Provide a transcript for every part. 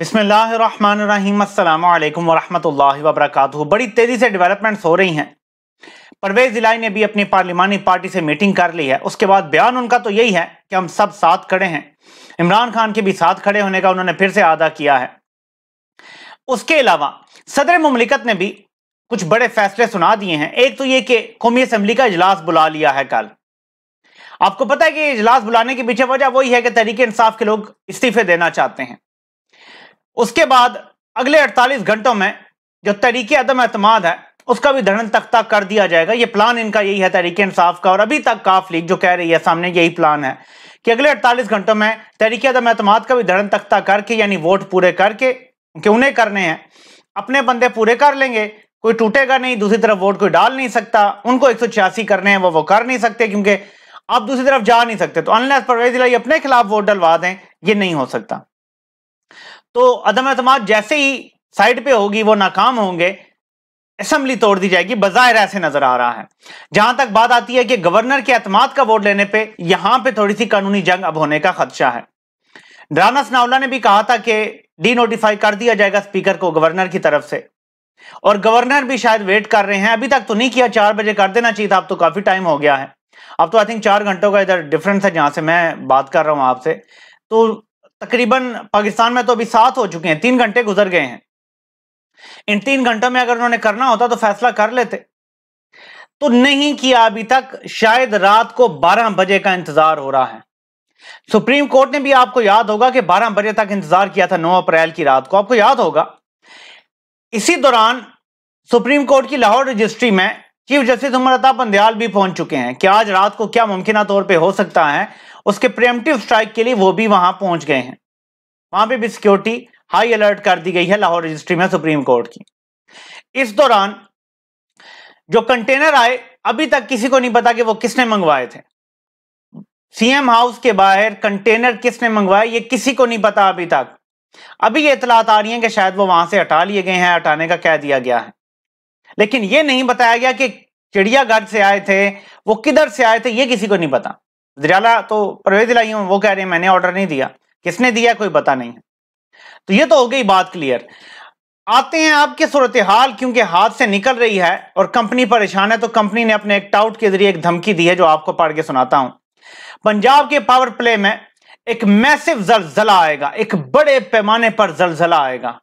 बिसमीम अल्लाम बड़ी तेज़ी से डेवलपमेंट्स हो रही हैं परवेज़ जिलाई ने भी अपनी पार्लिमानी पार्टी से मीटिंग कर ली है उसके बाद बयान उनका तो यही है कि हम सब साथ खड़े हैं इमरान खान के भी साथ खड़े होने का उन्होंने फिर से अदा किया है उसके अलावा सदर ममलिकत ने भी कुछ बड़े फैसले सुना दिए हैं एक तो ये कि कौमी असम्बली का इजलास बुला लिया है कल आपको पता है कि इजलास बुलाने के पीछे वजह वही है कि तहरीक इंसाफ के लोग इस्तीफे देना चाहते हैं उसके बाद अगले 48 घंटों में जो तरीके अदम अतमाद है उसका भी धड़न तख्ता कर दिया जाएगा ये प्लान इनका यही है तहरीक इंसाफ का और अभी तक काफ लीग जो कह रही है सामने यही प्लान है कि अगले 48 घंटों में तरीके अदम अतमाद का भी धड़न तख्ता करके यानी वोट पूरे करके कि उन्हें करने हैं अपने बंदे पूरे कर लेंगे कोई टूटेगा नहीं दूसरी तरफ वोट कोई डाल नहीं सकता उनको एक करने हैं वो वो कर नहीं सकते क्योंकि आप दूसरी तरफ जा नहीं सकते तो अनलैस परवेज अपने खिलाफ वोट डलवा दें ये नहीं हो सकता तो अदम अतमाद जैसे ही साइड पे होगी वो नाकाम होंगे असम्बली तोड़ दी जाएगी बज़ाहिर ऐसे नजर आ रहा है जहां तक बात आती है कि गवर्नर के अतमाद का वोट लेने पे यहां पे थोड़ी सी कानूनी जंग अब होने का खदशा है राना सनावला ने भी कहा था कि डी नोटिफाई कर दिया जाएगा स्पीकर को गवर्नर की तरफ से और गवर्नर भी शायद वेट कर रहे हैं अभी तक तो नहीं किया चार बजे कर देना चाहिए था अब तो काफी टाइम हो गया है अब तो आई थिंक चार घंटों का इधर डिफरेंस है जहां से मैं बात कर रहा हूं आपसे तो तकरीबन पाकिस्तान में तो अभी सात हो चुके हैं तीन घंटे गुजर गए हैं इन तीन घंटों में अगर उन्होंने करना होता तो फैसला कर लेते तो नहीं किया अभी तक शायद रात को 12 बजे का इंतजार हो रहा है सुप्रीम कोर्ट ने भी आपको याद होगा कि 12 बजे तक इंतजार किया था 9 अप्रैल की रात को आपको याद होगा इसी दौरान सुप्रीम कोर्ट की लाहौर रजिस्ट्री में चीफ जस्टिस उमर अता बंदयाल भी पहुंच चुके हैं कि आज रात को क्या मुमकिन तौर पर हो सकता है उसके प्रियमटिव स्ट्राइक के लिए वो भी वहां पहुंच गए हैं वहां पे भी सिक्योरिटी हाई अलर्ट कर दी गई है लाहौर रजिस्ट्री में सुप्रीम कोर्ट की इस दौरान जो कंटेनर आए अभी तक किसी को नहीं पता कि वो किसने मंगवाए थे सीएम हाउस के बाहर कंटेनर किसने मंगवाए ये किसी को नहीं पता अभी तक अभी ये इतलात आ रही है कि शायद वो वहां से हटा लिए गए हैं हटाने का कह दिया गया है लेकिन ये नहीं बताया गया कि चिड़ियाघर से आए थे वो किधर से आए थे ये किसी को नहीं पता जरियाला तो परवेज लाइयों वो कह रहे हैं मैंने ऑर्डर नहीं दिया किसने दिया कोई पता नहीं तो ये तो हो गई बात क्लियर आते हैं आपकी सूरत हाल क्योंकि हाथ से निकल रही है और कंपनी परेशान है तो कंपनी ने अपने एक टाउट के जरिए एक धमकी दी है जो आपको पढ़ के सुनाता हूं पंजाब के पावर प्ले में एक मैसिव जलजला आएगा एक बड़े पैमाने पर जलजला आएगा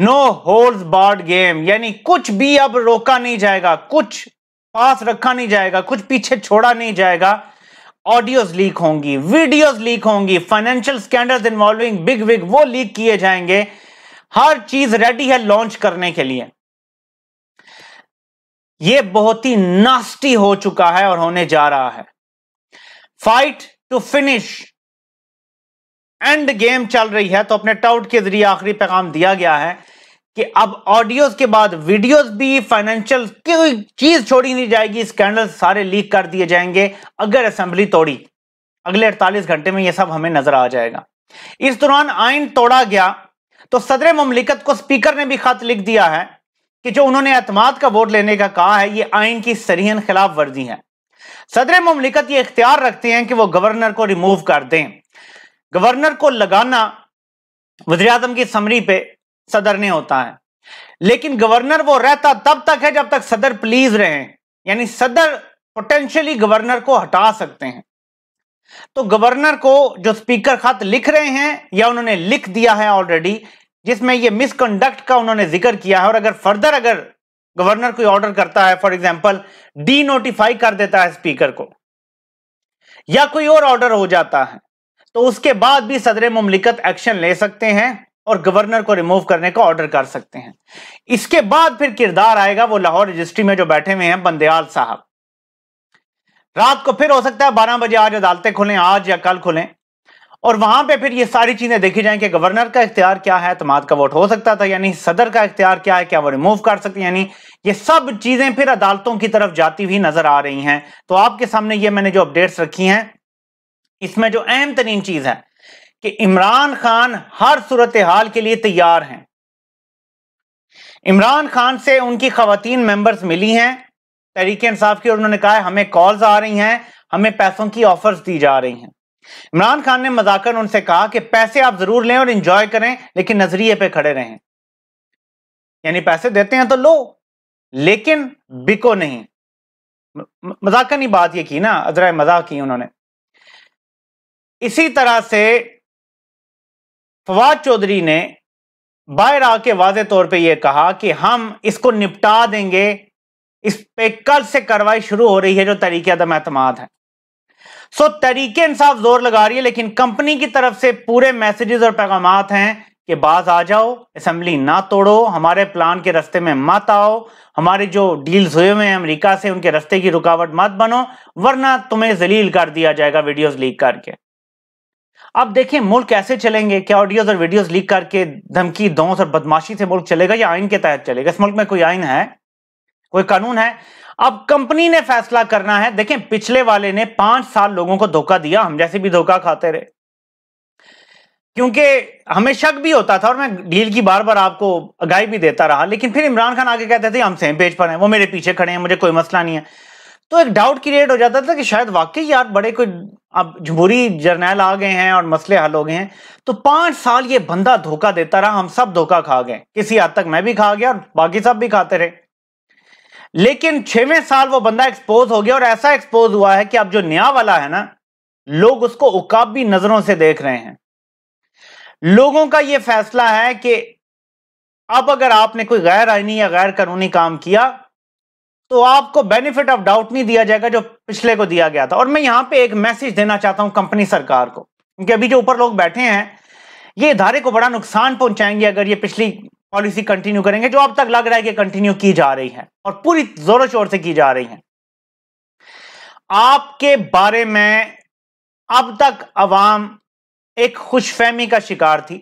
नो होल्ड बार्ड गेम यानी कुछ भी अब रोका नहीं जाएगा कुछ पास रखा नहीं जाएगा कुछ पीछे छोड़ा नहीं जाएगा ऑडियोज लीक होंगी वीडियोज लीक होंगी financial scandals involving big wig वो लीक किए जाएंगे हर चीज रेडी है लॉन्च करने के लिए ये बहुत ही नास्टी हो चुका है और होने जा रहा है fight to finish end game चल रही है तो अपने टाउट के जरिए आखिरी पैगाम दिया गया है कि अब ऑडियोज के बाद वीडियोस भी फाइनेंशियल कोई चीज छोड़ी नहीं जाएगी स्कैंडल सारे लीक कर दिए जाएंगे अगर असेंबली तोड़ी अगले 48 घंटे में ये सब हमें नजर आ जाएगा इस दौरान आइन तोड़ा गया तो सदर ममलिकत को स्पीकर ने भी खत लिख दिया है कि जो उन्होंने अतमाद का वोट लेने का कहा है ये आइन की सरहन खिलाफ वर्जी है सदर ममलिकत ये इख्तियार रखते हैं कि वो गवर्नर को रिमूव कर दें गवर्नर को लगाना वजी की समरी पे सदर ने होता है लेकिन गवर्नर वो रहता तब तक है जब तक सदर प्लीज रहे यानी सदर पोटेंशियली गवर्नर को हटा सकते हैं तो गवर्नर को जो स्पीकर खत लिख रहे हैं या उन्होंने लिख दिया है ऑलरेडी जिसमें ये मिसकंडक्ट का उन्होंने जिक्र किया है और अगर फर्दर अगर गवर्नर कोई ऑर्डर करता है फॉर एग्जाम्पल डी नोटिफाई कर देता है स्पीकर को या कोई और ऑर्डर हो जाता है तो उसके बाद भी सदर ममलिकत एक्शन ले सकते हैं और गवर्नर को रिमूव करने का ऑर्डर कर सकते हैं इसके बाद फिर किरदार आएगा वो लाहौर रजिस्ट्री में जो बैठे हुए हैं बंदयाल साहब रात को फिर हो सकता है बारह बजे आज अदालतें खुले आज या कल खुले और वहां पे फिर ये सारी चीजें देखी जाएं कि गवर्नर का इख्तियार क्या है तमाद का वोट हो सकता था यानी सदर का इख्तियार क्या है क्या वो रिमूव कर सकते यानी ये सब चीजें फिर अदालतों की तरफ जाती हुई नजर आ रही हैं तो आपके सामने ये मैंने जो अपडेट्स रखी हैं इसमें जो अहम तरीन चीज है कि इमरान खान हर सूरत हाल के लिए तैयार हैं इमरान खान से उनकी खातन मेंबर्स मिली हैं तरीके इंसाफ की और उन्होंने कहा हमें कॉल्स आ रही हैं हमें पैसों की ऑफर्स दी जा रही हैं इमरान खान ने मजाकर उनसे कहा कि पैसे आप जरूर लें और इंजॉय करें लेकिन नजरिए पे खड़े रहें यानी पैसे देते हैं तो लो लेकिन बिको नहीं मजाकर नहीं बात ये की ना अजरा मजाक की उन्होंने इसी तरह से फवाद चौधरी ने बाहर आके वाज तौर पे यह कहा कि हम इसको निपटा देंगे इस पे कल से कार्रवाई शुरू हो रही है जो तरीके अदम अहतमाद है सो तरीके इंसाफ जोर लगा रही है लेकिन कंपनी की तरफ से पूरे मैसेजेस और पैगाम हैं कि बाज आ जाओ असम्बली ना तोड़ो हमारे प्लान के रस्ते में मत आओ हमारे जो डील्स हुए हुए हैं अमरीका से उनके रस्ते की रुकावट मत बनो वरना तुम्हें जलील कर दिया जाएगा वीडियोज लीक करके अब देखें मुल्क कैसे चलेंगे क्या ऑडियोज और वीडियोस लीक करके धमकी दौस और बदमाशी से मुल्क चलेगा या आइन के तहत चलेगा इस मुल्क में कोई आइन है कोई कानून है अब कंपनी ने फैसला करना है देखें पिछले वाले ने पांच साल लोगों को धोखा दिया हम जैसे भी धोखा खाते रहे क्योंकि हमें शक भी होता था और मैं डील की बार बार आपको आगाही भी देता रहा लेकिन फिर इमरान खान आगे कहते थे हम सेम पेज पर हैं वो मेरे पीछे खड़े हैं मुझे कोई मसला नहीं है तो एक डाउट क्रिएट हो जाता था कि शायद वाकई यार बड़े कोई अब जमहूरी जर्नैल आ गए हैं और मसले हल हो गए हैं तो पांच साल ये बंदा धोखा देता रहा हम सब धोखा खा गए किसी हद तक मैं भी खा गया और बाकी सब भी खाते रहे लेकिन छवें साल वो बंदा एक्सपोज हो गया और ऐसा एक्सपोज हुआ है कि अब जो न्याय वाला है ना लोग उसको उकाबी नजरों से देख रहे हैं लोगों का यह फैसला है कि अब अगर आपने कोई गैर आइनी या गैर कानूनी काम किया तो आपको बेनिफिट ऑफ डाउट नहीं दिया जाएगा जो पिछले को दिया गया था और मैं यहां पे एक मैसेज देना चाहता हूं कंपनी सरकार को क्योंकि अभी जो ऊपर लोग बैठे हैं ये इधारे को बड़ा नुकसान पहुंचाएंगे अगर ये पिछली पॉलिसी कंटिन्यू करेंगे जो अब तक लग रहा है कि कंटिन्यू की जा रही है और पूरी जोरों शोर से की जा रही है आपके बारे में अब तक अवाम एक खुशफहमी का शिकार थी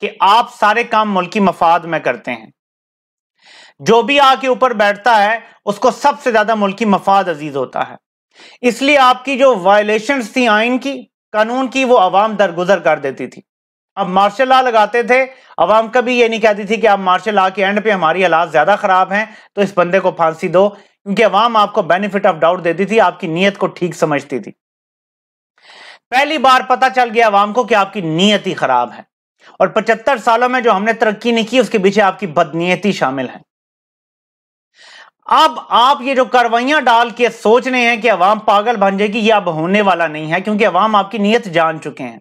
कि आप सारे काम मुल्की मफाद में करते हैं जो भी आके ऊपर बैठता है उसको सबसे ज्यादा मुल्की मफाद अजीज होता है इसलिए आपकी जो वायलेशन थी आइन की कानून की वो अवाम दरगुजर कर देती थी अब मार्शल लॉ लगाते थे अवाम कभी ये नहीं कहती थी कि आप मार्शल लॉ के एंड पे हमारी हालात ज़्यादा ख़राब हैं तो इस बंदे को फांसी दो क्योंकि अवाम आपको बेनिफिट ऑफ डाउट देती थी आपकी नीयत को ठीक समझती थी पहली बार पता चल गया अवाम को कि आपकी नीयत ही ख़राब है और पचहत्तर सालों में जो हमने तरक्की नहीं की उसके पीछे आपकी बदनीयती शामिल है अब आप ये जो कार्रवाइयां डाल के सोच रहे हैं कि अवाम पागल बन जाएगी ये अब होने वाला नहीं है क्योंकि अवाम आपकी नीयत जान चुके हैं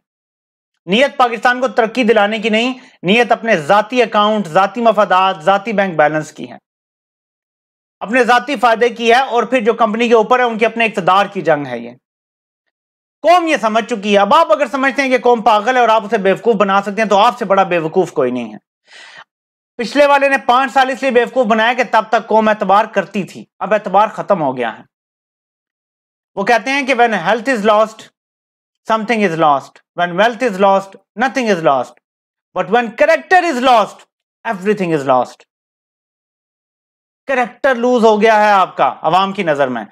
नीयत पाकिस्तान को तरक्की दिलाने की नहीं नीयत अपने जाती अकाउंट जाती मफादात जाती बैंक बैलेंस की है अपने जाती फायदे की है और फिर जो कंपनी के ऊपर है उनके अपने इकतदार की जंग है ये कौम ये समझ चुकी है अब आप अगर समझते हैं कि कौम पागल है और आप उसे बेवकूफ बना सकते हैं तो आपसे बड़ा बेवकूफ कोई नहीं है पिछले वाले ने पांच साल इसलिए बेवकूफ बनाया कि तब तक कौम एतबार करती थी अब एतबार खत्म हो गया है वो कहते हैं कि when health is lost something is lost when wealth is lost nothing is lost but when character is lost everything is lost character lose हो गया है आपका अवाम की नजर में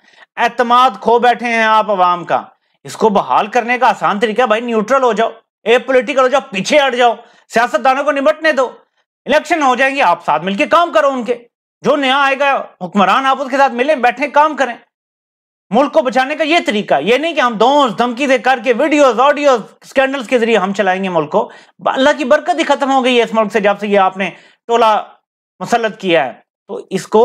एतमाद खो बैठे हैं आप अवाम का इसको बहाल करने का आसान तरीका भाई न्यूट्रल हो जाओ ए पोलिटिकल हो जाओ पीछे हट जाओ सियासतदानों को निपटने दो इलेक्शन हो जाएंगे आप साथ मिलकर काम करो उनके जो नया आएगा हुक्मरान आप उसके साथ मिले बैठे काम करें मुल्क को बचाने का ये तरीका ये नहीं कि हम दोस्त धमकी दे करके वीडियोस ऑडियोज स्कैंडल्स के जरिए हम चलाएंगे मुल्क को अल्लाह की बरकत ही खत्म हो गई है इस मुल्क से जब से ये आपने टोला मुसलत किया है तो इसको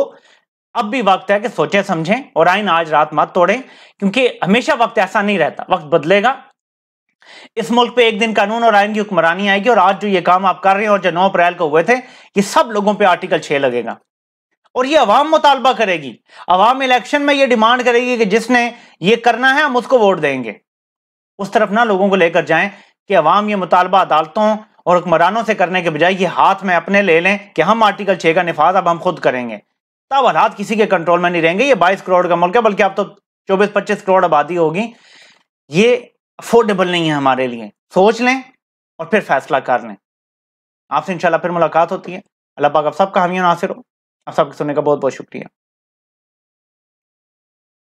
अब भी वक्त है कि सोचें समझें और आइन आज रात मत तोड़ें क्योंकि हमेशा वक्त ऐसा नहीं रहता वक्त बदलेगा इस मुल्क पे एक दिन कानून और आयन की हुक्मरानी आएगी और आज जो ये काम आप कर रहे हैं और जो नौ अप्रैल को हुए थे ये सब लोगों पे आर्टिकल छह लगेगा और ये अवाम मुतालबा करेगी अवाम इलेक्शन में ये डिमांड करेगी कि जिसने ये करना है हम उसको वोट देंगे उस तरफ ना लोगों को लेकर जाएं कि अवाम ये मुतालबा अदालतों और हुक्मरानों से करने के बजाय ये हाथ में अपने ले लें कि हम आर्टिकल छः का नफाज अब हम खुद करेंगे तब हालात किसी के कंट्रोल में नहीं रहेंगे ये बाईस करोड़ का मुल्क है बल्कि अब तो चौबीस पच्चीस करोड़ आबादी होगी ये अफोर्डेबल नहीं है हमारे लिए सोच लें और फिर फैसला कर लें आपसे इंशाल्लाह फिर मुलाकात होती है अल्लाह पाक आप सबका कहानियाँ नासिर हो आप सबके सुनने का बहुत बहुत शुक्रिया